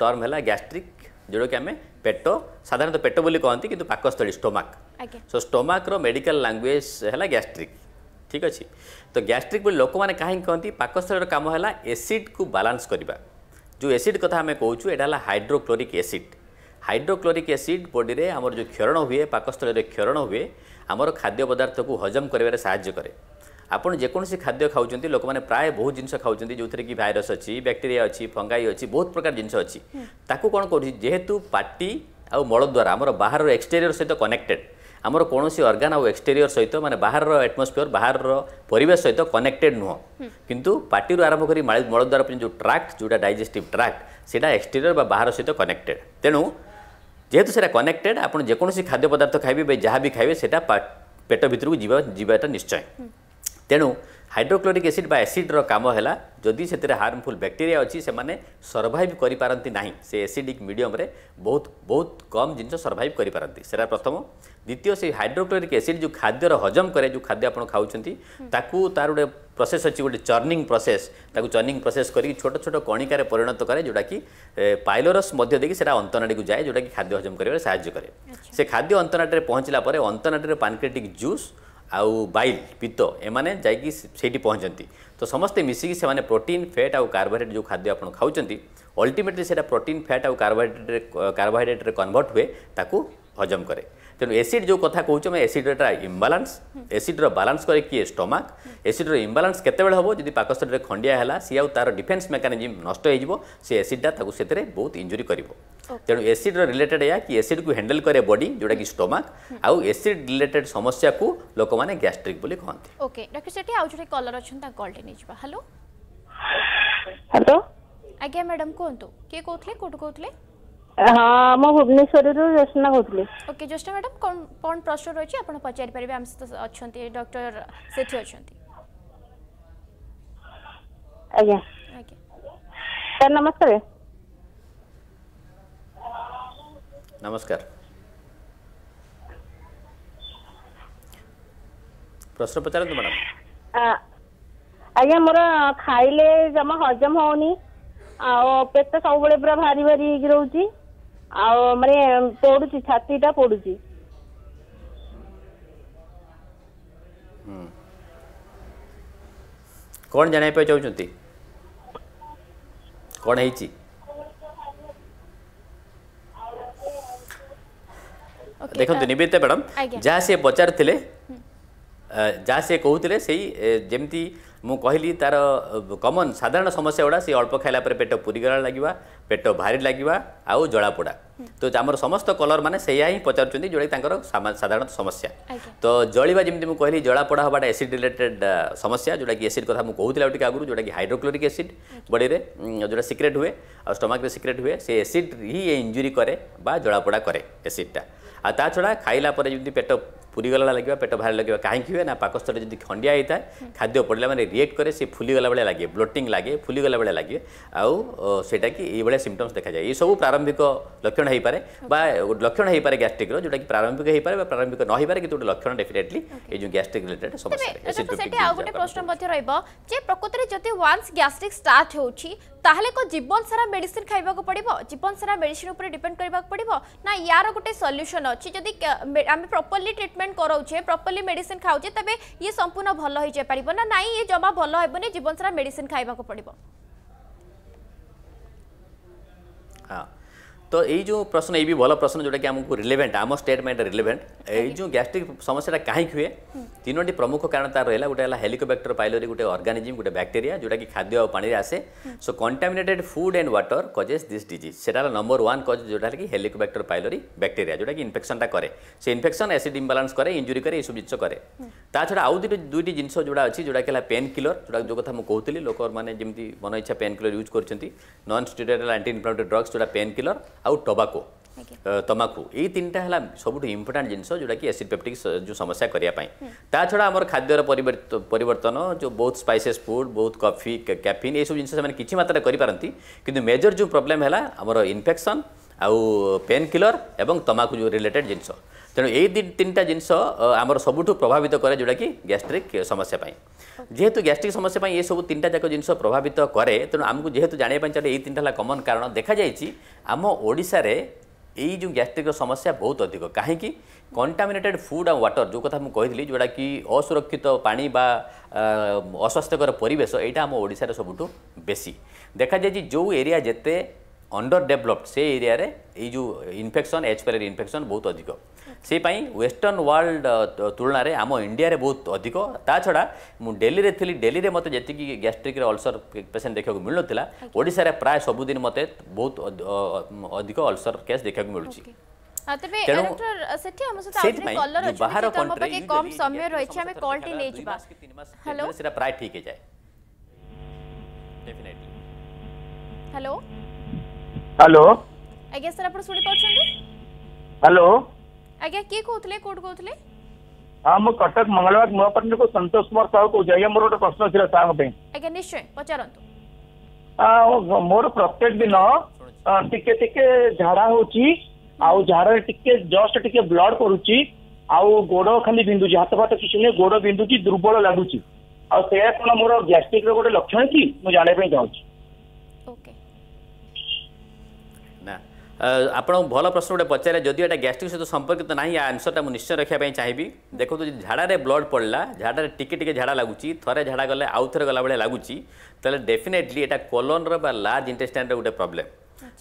ଟର୍ମ ହେଲା ଗ୍ୟାଷ୍ଟ୍ରିକ୍ ଯେଉଁଟାକି ଆମେ ପେଟ ସାଧାରଣତଃ ପେଟ ବୋଲି କହନ୍ତି କିନ୍ତୁ ପାକସ୍ଥଳୀ ଷ୍ଟୋମାକ୍ ସୋ ଷ୍ଟୋମାକ୍ର ମେଡ଼ିକାଲ ଲାଙ୍ଗୁଏଜ ହେଲା ଗ୍ୟାଷ୍ଟ୍ରିକ୍ ଠିକ୍ ଅଛି ତ ଗ୍ୟାଷ୍ଟ୍ରିକ୍ ବୋଲି ଲୋକମାନେ କାହିଁକି କହନ୍ତି ପାକସ୍ଥଳୀର କାମ ହେଲା ଏସିଡ଼୍କୁ ବାଲାନ୍ସ କରିବା ଯେଉଁ ଏସିଡ଼୍ କଥା ଆମେ କହୁଛୁ ଏଇଟା ହେଲା ହାଇଡ୍ରୋକ୍ଲୋରିକ୍ ଏସିଡ଼୍ ହାଇଡ୍ରୋକ୍ଲୋରିକ୍ ଏସିଡ଼୍ ବଡ଼ିରେ ଆମର ଯେଉଁ କ୍ଷରଣ ହୁଏ ପାକସ୍ଥଳୀରେ କ୍ଷରଣ ହୁଏ ଆମର ଖାଦ୍ୟ ପଦାର୍ଥକୁ ହଜମ କରିବାରେ ସାହାଯ୍ୟ କରେ ଆପଣ ଯେକୌଣସି ଖାଦ୍ୟ ଖାଉଛନ୍ତି ଲୋକମାନେ ପ୍ରାୟ ବହୁତ ଜିନିଷ ଖାଉଛନ୍ତି ଯେଉଁଥିରେ କି ଭାଇରସ୍ ଅଛି ବ୍ୟାକ୍ଟେରିଆ ଅଛି ଫଙ୍ଗାଇ ଅଛି ବହୁତ ପ୍ରକାର ଜିନିଷ ଅଛି ତାକୁ କ'ଣ କରୁଛି ଯେହେତୁ ପାଟି ଆଉ ମଳ ଦ୍ୱାରା ଆମର ବାହାରର ଏକ୍ସଟେରିୟର ସହିତ କନେକ୍ଟେଡ଼୍ ଆମର କୌଣସି ଅର୍ଗାନ ଆଉ ଏକ୍ସଟେରିୟର ସହିତ ମାନେ ବାହାରର ଆଟ୍ମୋସ୍ଫିୟର ବାହାରର ପରିବେଶ ସହିତ କନେକ୍ଟେଡ଼୍ ନୁହଁ କିନ୍ତୁ ପାଟିରୁ ଆରମ୍ଭ କରି ମଳ ଦ୍ୱାରା ଯେଉଁ ଟ୍ରାକ୍ ଯେଉଁଟା ଡାଇଜେଷ୍ଟିଭ୍ ଟ୍ରାକ୍ ସେଇଟା ଏକ୍ସଟେରିୟର ବା ବାହାର ସହିତ କନେକ୍ଟେଡ଼୍ ତେଣୁ যেহেতু সেটা কনেক্টেড আপনার যেকোন খাদ্য পদার্থ খাইবে বা যা বি খাইবে সেটা পেট ভিতরক যা নিশ্চয় ତେଣୁ ହାଇଡ୍ରୋକ୍ଲୋରିକ୍ ଏସିଡ୍ ବା ଏସିଡ୍ର କାମ ହେଲା ଯଦି ସେଥିରେ ହାର୍ମଫୁଲ୍ ବ୍ୟାକ୍ଟେରିଆ ଅଛି ସେମାନେ ସର୍ଭାଇଭ୍ କରିପାରନ୍ତି ନାହିଁ ସେ ଏସିଡିକ୍ ମିଡ଼ିୟମ୍ରେ ବହୁତ ବହୁତ କମ୍ ଜିନିଷ ସର୍ଭାଇଭ୍ କରିପାରନ୍ତି ସେଇଟା ପ୍ରଥମ ଦ୍ୱିତୀୟ ସେ ହାଇଡ୍ରୋକ୍ଲୋରିକ୍ ଏସିଡ୍ ଯେଉଁ ଖାଦ୍ୟର ହଜମ କରେ ଯେଉଁ ଖାଦ୍ୟ ଆପଣ ଖାଉଛନ୍ତି ତାକୁ ତା'ର ଗୋଟେ ପ୍ରୋସେସ୍ ଅଛି ଗୋଟେ ଚର୍ଣ୍ଣିଂ ପ୍ରୋସେସ୍ ତାକୁ ଚର୍ଣ୍ଣିଂ ପ୍ରୋସେସ୍ କରିକି ଛୋଟ ଛୋଟ କଣିକାରେ ପରିଣତ କରେ ଯେଉଁଟାକି ପାଇଲୋରସ୍ ମଧ୍ୟ ଦେଇକି ସେଇଟା ଅନ୍ତନାଡ଼ିକୁ ଯାଏ ଯେଉଁଟାକି ଖାଦ୍ୟ ହଜମ କରିବାରେ ସାହାଯ୍ୟ କରେ ସେ ଖାଦ୍ୟ ଅନ୍ତନାଟିରେ ପହଞ୍ଚିଲା ପରେ ଅନ୍ତନାଟିରେ ପାନକ୍ରେଟିକ୍ ଜୁସ୍ ଆଉ ବାଇଲ୍ ପିତ୍ତ ଏମାନେ ଯାଇକି ସେଇଠି ପହଞ୍ଚନ୍ତି ତ ସମସ୍ତେ ମିଶିକି ସେମାନେ ପ୍ରୋଟିନ୍ ଫ୍ୟାଟ୍ ଆଉ କାର୍ବୋହାଇଡ୍ରେଟ୍ ଯେଉଁ ଖାଦ୍ୟ ଆପଣ ଖାଉଛନ୍ତି ଅଲ୍ଟିମେଟ୍ଲି ସେଇଟା ପ୍ରୋଟିନ୍ ଫ୍ୟାଟ୍ ଆଉ କାର୍ବୋହାଇଡ୍ରେଟ୍ରେ କାର୍ବୋହାଇଡ୍ରେଟ୍ରେ କନଭର୍ଟ ହୁଏ ତାକୁ ହଜମ କରେ ତେଣୁ ଏସିଡ୍ ଯେଉଁ କଥା କହୁଛୁ ଆମେ ଏସିଡ଼୍ଟା ଇମ୍ବାଲାନ୍ସ ଏସିଡ଼୍ର ବାଲାନ୍ସ କରେ କିଏ ଷ୍ଟମାକ୍ ଏସିଡ଼୍ର ଇମ୍ବାଲାନ୍ସ କେତେବେଳେ ହେବ ଯଦି ପାକସ୍ତରରେ ଖଣ୍ଡିଆ ହେଲା ସିଏ ଆଉ ତା'ର ଡିଫେନ୍ସ ମେକାନିଜିମ୍ ନଷ୍ଟ ହୋଇଯିବ ସେ ଏସିଡ଼୍ଟା ତାକୁ ସେଥିରେ ବହୁତ ଇଞ୍ଜୁରି କରିବ ତେଣୁ ଏସିଡ଼୍ର ରିଲେଟେଡ୍ ଏହା କି ଏସିଡ଼୍କୁ ହ୍ୟାଣ୍ଡେଲ୍ କରେ ବଡି ଯେଉଁଟାକି ଷ୍ଟୋମାକ୍ ଆଉ ଏସିଡ଼୍ ରିଲେଟେଡ୍ ସମସ୍ୟାକୁ ଲୋକମାନେ ଗ୍ୟାଷ୍ଟ୍ରିକ୍ ବୋଲି କହନ୍ତି ଓକେ ଡକ୍ଟର ସେଠି ଆଉ ଜଣେ କଲର୍ ଅଛନ୍ତି ତାଙ୍କ କଲ୍ଟି ନେଇଯିବା ହ୍ୟାଲୋ ହ୍ୟାଲୋ ଆଜ୍ଞା ମ୍ୟାଡ଼ାମ୍ କୁହନ୍ତୁ କିଏ କହୁଥିଲେ କୋଉଠୁ କହୁଥିଲେ ହଁ ମୁଁ ଭୁବନେଶ୍ୱରରୁ ଜ୍ୟୋତ୍ସ୍ନା କହୁଥିଲି ଓକେ ଜ୍ୟୋତ୍ସ୍ନା ମ୍ୟାଡ଼ାମ୍ କ'ଣ କ'ଣ ପ୍ରଶ୍ନ ରହିଛି ଆପଣ ପଚାରି ପାରିବେ ଆମ ସହିତ ଅଛନ୍ତି ଡକ୍ଟର ସେଠି ଅଛନ୍ତି ଆଜ୍ଞା ଆଜ୍ଞା ସାର୍ ନମସ୍କାର नमस्कार प्रश्न पचार मैडम मोर खाइले जमा हजम हो पेट सब पूरा भारी भारी रोच मैं पड़ू छाती पड़ू कौन जाना चाहती कौन है ची? ଦେଖନ୍ତୁ ନିବେଦିତା ମ୍ୟାଡ଼ାମ୍ ଯାହା ସିଏ ପଚାରିଥିଲେ ଯାହା ସିଏ କହୁଥିଲେ ସେଇ ଯେମିତି ମୁଁ କହିଲି ତା'ର କମନ୍ ସାଧାରଣ ସମସ୍ୟା ଗୁଡ଼ା ସେ ଅଳ୍ପ ଖାଇଲା ପରେ ପେଟ ପୁରିଗଲା ଲାଗିବା ପେଟ ଭାରି ଲାଗିବା ଆଉ ଜଳାପୋଡ଼ା ତ ଆମର ସମସ୍ତ କଲର୍ ମାନେ ସେଇଆ ହିଁ ପଚାରୁଛନ୍ତି ଯେଉଁଟାକି ତାଙ୍କର ସାଧାରଣ ସମସ୍ୟା ତ ଜଳିବା ଯେମିତି ମୁଁ କହିଲି ଜଳାପୋଡ଼ା ହେବାଟା ଏସିଡ୍ ରିଲେଟେଡ୍ ସମସ୍ୟା ଯେଉଁଟାକି ଏସିଡ୍ କଥା ମୁଁ କହୁଥିଲି ଆଉ ଟିକେ ଆଗରୁ ଯେଉଁଟାକି ହାଇଡ୍ରୋକ୍ଲୋରିକ୍ ଏସିଡ୍ ବଡ଼ିରେ ଯେଉଁଟା ସିକ୍ରେଟ୍ ହୁଏ ଆଉ ଷ୍ଟମାକ୍ରେ ସିକ୍ରେଟ୍ ହୁଏ ସେ ଏସିଡ୍ ହିଁ ଇଞ୍ଜୁରି କରେ ବା ଜଳାପୋଡ଼ା କରେ ଏସିଡ୍ଟା आता खायला खायलापे जी पेट ପୁରିଗଲା ଲାଗିବା ପେଟ ଭାରି ଲାଗିବା କାହିଁକି ହୁଏ ନା ପାକସ୍ତରରେ ଯଦି ଖଣ୍ଡିଆ ହେଇଥାଏ ଖାଦ୍ୟ ପଡ଼ିଲା ମାନେ ରିଏକ୍ଟ କରେ ସେ ଫୁଲିଗଲା ବେଳେ ଲାଗେ ବ୍ଲୋଟିଂ ଲାଗେ ଫୁଲିଗଲା ବେଳେ ଲାଗେ ଆଉ ସେଇଟାକି ଏଇଭଳିଆ ସିମ୍ପଟମ୍ସ ଦେଖାଯାଏ ଏସବୁ ପ୍ରାରମ୍ଭିକ ଲକ୍ଷଣ ହେଇପାରେ ବା ଲକ୍ଷଣ ହେଇପାରେ ଗ୍ୟାଷ୍ଟ୍ରିକ୍ର ଯେଉଁଟାକି ପ୍ରାରମ୍ଭିକ ହେଇପାରେ ବା ପ୍ରାରମ୍ଭିକ ନ ହେଇପାରେ କିନ୍ତୁ ଗୋଟେ ଲକ୍ଷଣ ଡେଫିନେଟଲି ଏଇ ଯେଉଁ ଗ୍ୟାଷ୍ଟ୍ରିକ୍ ରିଲେଟେଡ୍ ସମସ୍ୟା ଆଉ ଗୋଟେ ପ୍ରଶ୍ନ ମଧ୍ୟ ରହିବ ଯେ ପ୍ରକୃତରେ ଯଦି ୱାନ୍ସ ଗ୍ୟାଷ୍ଟ୍ରିକ୍ ଷ୍ଟାର୍ଟ ହେଉଛି ତାହେଲେ କ'ଣ ଜୀବନ ସାରା ମେଡିସିନ ଖାଇବାକୁ ପଡ଼ିବ ଜୀବନ ସାରା ମେଡିସିନ ଉପରେ ଡିପେଣ୍ଡ କରିବାକୁ ପଡ଼ିବ ନା ୟାର ଗୋଟେ ସଲ୍ୟୁସନ୍ ଅଛି ଯଦି ଆମେ ପ୍ରପରଲି ଟ୍ରିଟମେଣ୍ଟ ট্রিটমেন্ট করাউছে প্রপরলি মেডিসিন খাওছে তবে ইয়ে সম্পূর্ণ ভাল হয়ে যাই পারিব না নাই ইয়ে জমা ভাল হবনি জীবন সারা মেডিসিন খাইবাকু পড়িব হ্যাঁ তো ଏଇ ଯେଉଁ ପ୍ରଶ୍ନ ଏଇ ବି ଭଲ ପ୍ରଶ୍ନ ଯେଉଁଟାକି ଆମକୁ ରିଲେଭେଣ୍ଟ ଆମ ଷ୍ଟେଟ୍ ପାଇଁ ରିଲେଭେଣ୍ଟ ଏଇ ଯେଉଁ ଗ୍ୟାଷ୍ଟ୍ରିକ୍ ସମସ୍ୟାଟା କାହିଁକି ହୁଏ ତିନୋଟି ପ୍ରମୁଖ କାରଣ ତାର ରହିଲା ଗୋଟେ ହେଲା ହେଲିକୋବ୍ୟାକ୍ଟର ପାଇଲୋରି ଗୋଟେ ଅର୍ଗାନିଜିମ୍ ଗୋଟେ ବ୍ୟାକ୍ଟେରିଆ ଯେଉଁଟାକି ଖାଦ୍ୟ ଆଉ ପାଣିରେ ଆସେ so contaminated food and water causes this disease ସେଟା ହେଲା ନମ୍ବର ୱାନ୍ କଜ୍ ଯେଉଁଟା କି ହେଲିକୋବ୍ୟାକ୍ଟର ପାଇଲୋରି ବ୍ୟାକ୍ଟେରିଆ ଯେଉଁଟାକି ଇନଫେକ୍ସନଟା କରେ ସେ ଇନଫେକ୍ସନ୍ ଏସିଡ୍ ଇମ୍ବାଲାନ୍ସ କରେ ଇଞ୍ଜୁରି କରେ ଏସବୁ ଜିନିଷ କରେ ତା ଛଡ଼ା ଆଉ ଦୁଇଟି ଦୁଇଟି ଜିନିଷ ଯେଉଁଟା ଅଛି ଯେଉଁଟାକି ହେଲା ପେନ୍ କିଲର ଯେଉଁଟା ଯେଉଁ କଥା ମୁଁ କହୁଥିଲି ଲୋକମାନେ ଯେମିତି ମନ ଇଚ୍ଛା ପେନ୍ କିଲର ୟୁଜ୍ କରୁଛନ୍ତି non steroidal anti inflammatory drugs ଯେଉଁଟା ପେନ୍ କିଲର ଆଉ ଟବାକୋ ତମାଖୁ ଏଇ ତିନିଟା ହେଲା ସବୁଠୁ ଇମ୍ପୋର୍ଟାଣ୍ଟ ଜିନିଷ ଯେଉଁଟାକି ଏସିଡ୍ ପେପ୍ଟିକ୍ ଯେଉଁ ସମସ୍ୟା କରିବା ପାଇଁ ତା ଛଡ଼ା ଆମର ଖାଦ୍ୟର ପରିବର୍ତ୍ତନ ଯେଉଁ ବହୁତ ସ୍ପାଇସେସ୍ ଫୁଡ଼୍ ବହୁତ କଫି କ୍ୟାଫିନ୍ ଏସବୁ ଜିନିଷ ସେମାନେ କିଛି ମାତ୍ରାରେ କରିପାରନ୍ତି କିନ୍ତୁ ମେଜର ଯେଉଁ ପ୍ରୋବ୍ଲେମ୍ ହେଲା ଆମର ଇନଫେକ୍ସନ୍ ଆଉ ପେନ୍ କିଲର୍ ଏବଂ ତମାଖୁ ଯେଉଁ ରିଲେଟେଡ୍ ଜିନିଷ ତେଣୁ ଏଇ ତିନିଟା ଜିନିଷ ଆମର ସବୁଠୁ ପ୍ରଭାବିତ କରେ ଯେଉଁଟାକି ଗ୍ୟାଷ୍ଟ୍ରିକ୍ ସମସ୍ୟା ପାଇଁ যেহেতু গ্যাস্ট্রিক সমস্যা পাই এসব তিনটা যাক জিনিস প্রভাবিত করে তেমন আমি যেহেতু জাঁয়া চাহে এই তিনটা হল কমন কারণ দেখা যাই আম ওড়শার এই যে গ্যাস্ট্রিক্র সমস্যা বহুত অধিক কাহি কন্টামিনেটেড ফুড আ ওয়াটর যে কথা মুলি যেটা কি অসুরক্ষিত পা বা অস্বাস্থ্যকর পরিবেশ এইটা আম ওড়শার সবুঠু বেশি দেখা যায় যে এরিয়া যেতে অন্ডর ডেভেলপড সে এরিয়ার এই যে ইনফেকশন এচ পেলের ইনফেকশন বহুত অধিক সেইপাই ওয়েস্টর্ন ওয়ার্ল্ড তুলনায় আম ইন্ডিয়ার বহু অধিক তা ছড়া মু ডেলিরে লি ডেলিরে মতো যেত গ্যাস্ট্রিক্রে অলসর পেসেন্ট দেখা মিলুনলা ওড়শার প্রায় সবুদিন মতো বহু অধিক অলসর কেস দেখা মিলুছে ତେବେ ଡକ୍ଟର ସେଠି ଆମ ସହିତ ଆଉ ଜଣେ କଲର ଅଛନ୍ତି ତ ଆମ ପାଖେ କମ ସମୟ ରହିଛି ଆମେ କଲଟି ନେଇଯିବା ହ୍ୟାଲୋ ସେଟା ପ୍ରାୟ ଠିକ ହେଇଯାଏ ଡେଫିନେଟଲି ହ୍ୟାଲୋ ହ୍ୟାଲୋ ଆଜ୍ଞା ସାର୍ ଆପଣ ଶୁଣି ପାରୁଛନ୍ତି ହ୍ୟାଲୋ ଆଜ୍ଞା କିଏ କହୁଥିଲେ କୋଉଠୁ କହୁଥିଲେ ହଁ ମୁଁ କଟକ ମଙ୍ଗଳବାର ନୂଆପାଟଣାରୁ ସନ୍ତୋଷ କୁମାର ସାହୁ କହୁଛି ଆଜ୍ଞା ମୋର ଗୋଟେ ପ୍ରଶ୍ନ ଥିଲା ସାର୍ଙ୍କ ପାଇଁ ଆଜ୍ଞା ନିଶ୍ଚୟ ପଚାରନ୍ତୁ ମୋର ପ୍ରତ୍ୟେକ ଦିନ ଟିକେ ଟିକେ ଝାଡା ହଉଛି ଆଉ ଝାଡାରେ ଟିକେ ଜଷ୍ଟ ଟିକେ ବ୍ଲଡ କରୁଛି ଆଉ ଗୋଡ ଖାଲି ବିନ୍ଧୁଛି ହାତ ଫାତ କିଛି ନୁହେଁ ଗୋଡ ବିନ୍ଧୁଛି ଦୁର୍ବଳ ଲାଗୁଛି ଆଉ ସେଇଆ କଣ ମୋର ଗ୍ୟାଷ୍ଟ୍ରିକର ଗୋଟେ ଲକ୍ଷଣ କି ମୁଁ ଜାଣିବା ପାଇଁ ଚାହୁଁଛି ଆପଣଙ୍କୁ ଭଲ ପ୍ରଶ୍ନ ଗୋଟେ ପଚାରିଲେ ଯଦିଓ ଏଇଟା ଗ୍ୟାଷ୍ଟ୍ରିକ୍ ସହିତ ସମ୍ପର୍କିତ ନାହିଁ ୟା ଆନ୍ସରଟା ମୁଁ ନିଶ୍ଚୟ ରଖିବା ପାଇଁ ଚାହିଁବି ଦେଖନ୍ତୁ ଯଦି ଝାଡ଼ାରେ ବ୍ଲଡ୍ ପଡ଼ିଲା ଝାଡ଼ାରେ ଟିକେ ଟିକେ ଝାଡ଼ା ଲାଗୁଛି ଥରେ ଝାଡ଼ା ଗଲେ ଆଉ ଥରେ ଗଲାବେଳେ ଲାଗୁଛି ତାହେଲେ ଡେଫିନେଟଲି ଏଇଟା କୋଲନ୍ର ବା ଲାର୍ଜ ଇଣ୍ଟେଷ୍ଟାଇନ୍ର ଗୋଟେ ପ୍ରୋବ୍ଲେମ୍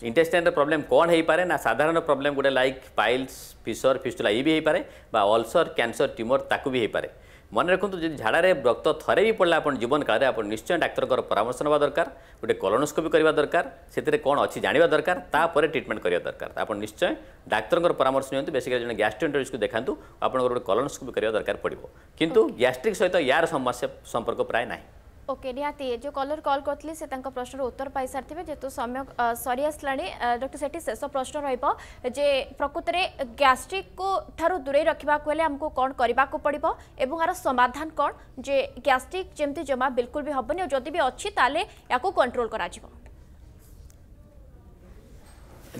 ইন্টেস্টাইনের প্রবলেম কোণ হয়ে পারে না সাধারণ প্রবলেম গোটে লাইক পাইলস ফিসর ফিস্টুলা ই বি হয়ে পারে বা অলসর ক্যান্সর টিমর তাকে বি হয়ে পারে ମନେ ରଖନ୍ତୁ ଯଦି ଝାଡ଼ାରେ ରକ୍ତ ଥରେ ବି ପଡ଼ିଲା ଆପଣ ଜୀବନ କାଳରେ ଆପଣ ନିଶ୍ଚୟ ଡାକ୍ତରଙ୍କର ପରାମର୍ଶ ନେବା ଦରକାର ଗୋଟେ କଲୋନୋସ୍କୋପି କରିବା ଦରକାର ସେଥିରେ କ'ଣ ଅଛି ଜାଣିବା ଦରକାର ତାପରେ ଟ୍ରିଟମେଣ୍ଟ କରିବା ଦରକାର ଆପଣ ନିଶ୍ଚୟ ଡାକ୍ତରଙ୍କର ପରାମର୍ଶ ନିଅନ୍ତୁ ବେସିକାଲି ଜଣେ ଗ୍ୟାଷ୍ଟ୍ରୋଏଣ୍ଟୋଲୋଜିଷ୍ଟକୁ ଦେଖାନ୍ତୁ ଆପଣଙ୍କର ଗୋଟେ କଲୋନୋସ୍କୋପି କରିବା ଦରକାର ପଡ଼ିବ କିନ୍ତୁ ଗ୍ୟାଷ୍ଟ୍ରିକ୍ ସହିତ ୟାର ସମସ୍ୟା ସମ୍ପର୍କ ପ୍ରାୟ ନାହିଁ ওকে নিহতি যে কলর কল করলে সে তাঁর প্রশ্নর উত্তর পাই সারিবে যেহেতু সময় সরি আসলা ডক্টর সেটি শেষ প্রশ্ন রহব যে প্রকৃতরে গ্যাস্ট্রিক কু ঠার দূরে রাখা হলে আমি কম করা পড়ব এবং আর সমাধান কম যে গ্যাস্ট্রিক যেমতি জমা বিলকুল বি হবনি যদি বি অনেক তাহলে এখন কন্ট্রোল করা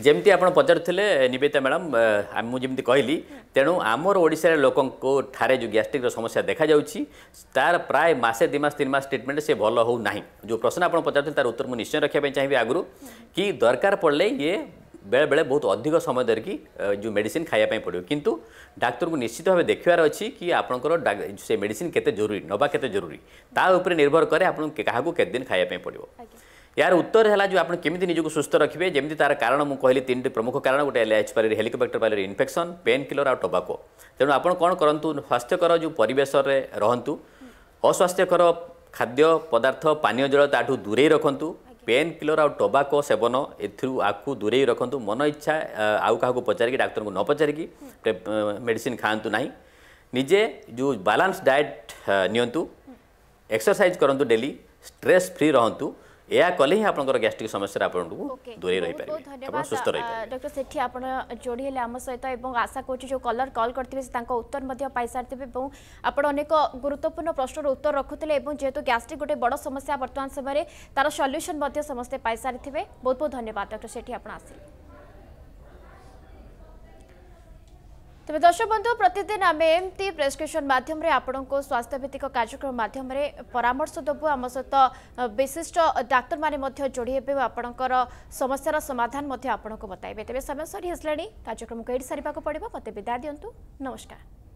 ଯେମିତି ଆପଣ ପଚାରୁଥିଲେ ନିବେଦିତା ମ୍ୟାଡ଼ାମ୍ ମୁଁ ଯେମିତି କହିଲି ତେଣୁ ଆମର ଓଡ଼ିଶାରେ ଲୋକଙ୍କ ଠାରେ ଯେଉଁ ଗ୍ୟାଷ୍ଟ୍ରିକ୍ର ସମସ୍ୟା ଦେଖାଯାଉଛି ତାର ପ୍ରାୟ ମାସେ ଦୁଇ ମାସ ତିନି ମାସ ଟ୍ରିଟମେଣ୍ଟ ସେ ଭଲ ହେଉନାହିଁ ଯେଉଁ ପ୍ରଶ୍ନ ଆପଣ ପଚାରୁଥିଲେ ତାର ଉତ୍ତର ମୁଁ ନିଶ୍ଚୟ ରଖିବା ପାଇଁ ଚାହିଁବି ଆଗରୁ କି ଦରକାର ପଡ଼ିଲେ ଇଏ ବେଳେବେଳେ ବହୁତ ଅଧିକ ସମୟ ଧରିକି ଯେଉଁ ମେଡ଼ିସିନ୍ ଖାଇବା ପାଇଁ ପଡ଼ିବ କିନ୍ତୁ ଡାକ୍ତରଙ୍କୁ ନିଶ୍ଚିତ ଭାବେ ଦେଖିବାର ଅଛି କି ଆପଣଙ୍କର ସେ ମେଡ଼ିସିନ୍ କେତେ ଜରୁରୀ ନେବା କେତେ ଜରୁରୀ ତା ଉପରେ ନିର୍ଭର କରେ ଆପଣଙ୍କୁ କାହାକୁ କେତେ ଦିନ ଖାଇବା ପାଇଁ ପଡ଼ିବ ଏହାର ଉତ୍ତର ହେଲା ଯେ ଆପଣ କେମିତି ନିଜକୁ ସୁସ୍ଥ ରଖିବେ ଯେମିତି ତାର କାରଣ ମୁଁ କହିଲି ତିନିଟି ପ୍ରମୁଖ କାରଣ ଗୋଟେ ହେଲା H pylori helicobacter pylori infection painkiller ଆଉ ଟବାକୋ ତେଣୁ ଆପଣ କ'ଣ କରନ୍ତୁ ସ୍ୱାସ୍ଥ୍ୟକର ଯେଉଁ ପରିବେଶରେ ରହନ୍ତୁ ଅସ୍ୱାସ୍ଥ୍ୟକର ଖାଦ୍ୟ ପଦାର୍ଥ ପାନୀୟ ଜଳ ତାଠୁ ଦୂରେଇ ରଖନ୍ତୁ ପେନ୍ କିଲର୍ ଆଉ ଟବାକୋ ସେବନ ଏଥିରୁ ଆକୁ ଦୂରେଇ ରଖନ୍ତୁ ମନ ଇଚ୍ଛା ଆଉ କାହାକୁ ପଚାରିକି ଡାକ୍ତରଙ୍କୁ ନ ପଚାରିକି ମେଡ଼ିସିନ୍ ଖାଆନ୍ତୁ ନାହିଁ ନିଜେ ଯେଉଁ ବାଲାନ୍ସ ଡାଏଟ୍ ନିଅନ୍ତୁ ଏକ୍ସରସାଇଜ୍ କରନ୍ତୁ ଡେଲି ଷ୍ଟ୍ରେସ୍ ଫ୍ରି ରହନ୍ତୁ ଏହା କଲେ ହିଁ ଆପଣଙ୍କର ଗ୍ୟାଷ୍ଟ୍ରିକ୍ ସମସ୍ୟାରୁ ଆପଣଙ୍କୁ ଦୂରେଇ ରହିପାରିବେ ଆପଣ ସୁସ୍ଥ ରହିପାରିବେ ଡକ୍ଟର ସେଠି ଆପଣ ଯୋଡ଼ି ହେଲେ ଆମ ସହିତ ଏବଂ ଆଶା କରୁଛି ଯେଉଁ କଲର୍ କଲ୍ କରିଥିବେ ସେ ତାଙ୍କ ଉତ୍ତର ମଧ୍ୟ ପାଇସାରିଥିବେ ଏବଂ ଆପଣ ଅନେକ ଗୁରୁତ୍ୱପୂର୍ଣ୍ଣ ପ୍ରଶ୍ନର ଉତ୍ତର ରଖୁଥିଲେ ଏବଂ ଯେହେତୁ ଗ୍ୟାଷ୍ଟ୍ରିକ୍ ଗୋଟେ ବଡ଼ ସମସ୍ୟା ବର୍ତ୍ତମାନ ସମୟରେ ତାର ସଲ୍ୟୁସନ୍ ମଧ୍ୟ ସମସ୍ତେ ପାଇସାରିଥିବେ ବହୁତ ବହୁତ ଧନ୍ୟବାଦ ଡକ୍ଟର ସେଠି ଆପଣ ଆସିଲେ তবে দর্শক বন্ধু প্রতিদিন আমি এমতি প্রেসক্রিপশন মাধ্যমে আপনার স্বাস্থ্যভিত্তিক কার্যক্রম মাধ্যমে পরামর্শ দেবু আমার সহ বিশিষ্ট ডাক্তার মানে যোড়ি হবে আপনার সমস্যার সমাধান আপনার বতাইবে তবে সময় সরি আসলে কার্যক্রমকে এটি সারা পড়ব মতো বিদায় দিও নমস্কার